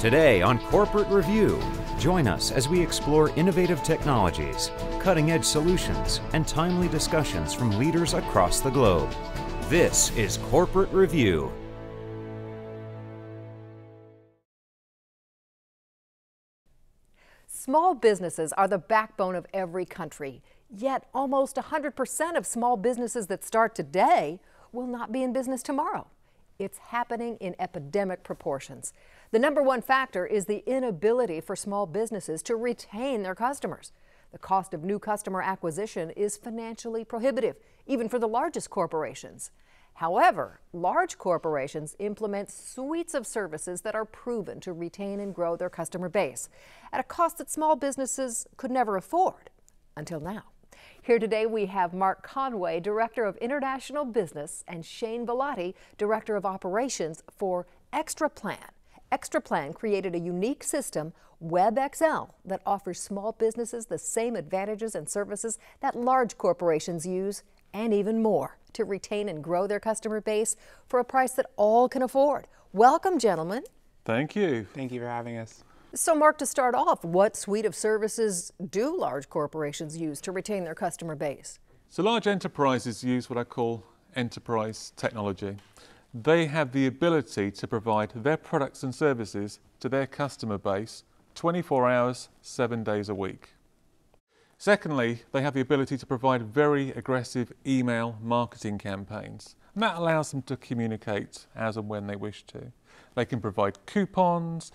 Today on Corporate Review, join us as we explore innovative technologies, cutting edge solutions, and timely discussions from leaders across the globe. This is Corporate Review. Small businesses are the backbone of every country, yet almost 100% of small businesses that start today will not be in business tomorrow. It's happening in epidemic proportions. The number one factor is the inability for small businesses to retain their customers. The cost of new customer acquisition is financially prohibitive, even for the largest corporations. However, large corporations implement suites of services that are proven to retain and grow their customer base at a cost that small businesses could never afford until now. Here today we have Mark Conway, Director of International Business, and Shane Velati, Director of Operations for ExtraPlan. ExtraPlan created a unique system, WebXL, that offers small businesses the same advantages and services that large corporations use and even more to retain and grow their customer base for a price that all can afford. Welcome, gentlemen. Thank you. Thank you for having us. So, Mark, to start off, what suite of services do large corporations use to retain their customer base? So, large enterprises use what I call enterprise technology. They have the ability to provide their products and services to their customer base 24 hours, seven days a week. Secondly, they have the ability to provide very aggressive email marketing campaigns. And that allows them to communicate as and when they wish to. They can provide coupons,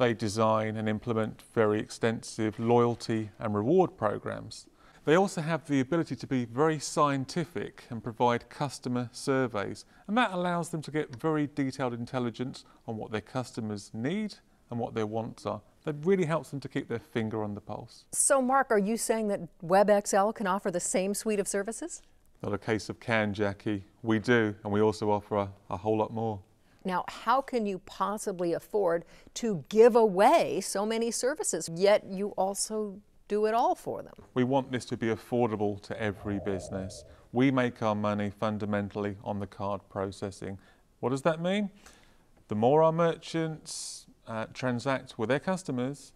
they design and implement very extensive loyalty and reward programs. They also have the ability to be very scientific and provide customer surveys, and that allows them to get very detailed intelligence on what their customers need and what their wants are. That really helps them to keep their finger on the pulse. So, Mark, are you saying that WebXL can offer the same suite of services? Not a case of can, Jackie. We do, and we also offer a, a whole lot more. Now, how can you possibly afford to give away so many services, yet you also do it all for them? We want this to be affordable to every business. We make our money fundamentally on the card processing. What does that mean? The more our merchants uh, transact with their customers,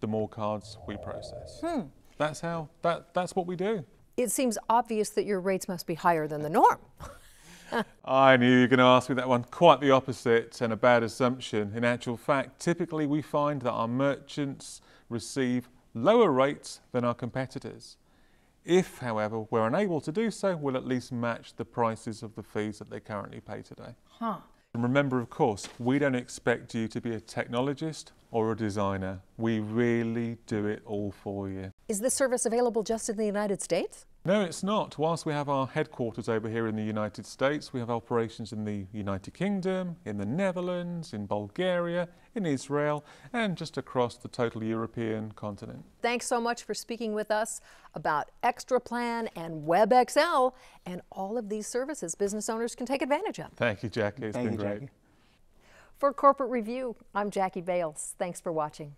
the more cards we process. Hmm. That's how, that, that's what we do. It seems obvious that your rates must be higher than the norm. I knew you were going to ask me that one. Quite the opposite and a bad assumption. In actual fact, typically we find that our merchants receive lower rates than our competitors. If, however, we're unable to do so, we'll at least match the prices of the fees that they currently pay today. Huh. And remember, of course, we don't expect you to be a technologist or a designer. We really do it all for you. Is this service available just in the United States? No, it's not. Whilst we have our headquarters over here in the United States, we have operations in the United Kingdom, in the Netherlands, in Bulgaria, in Israel, and just across the total European continent. Thanks so much for speaking with us about ExtraPlan and WebXL and all of these services business owners can take advantage of. Thank you, Jackie. It's Thank been you, great. Jackie. For Corporate Review, I'm Jackie Bales. Thanks for watching.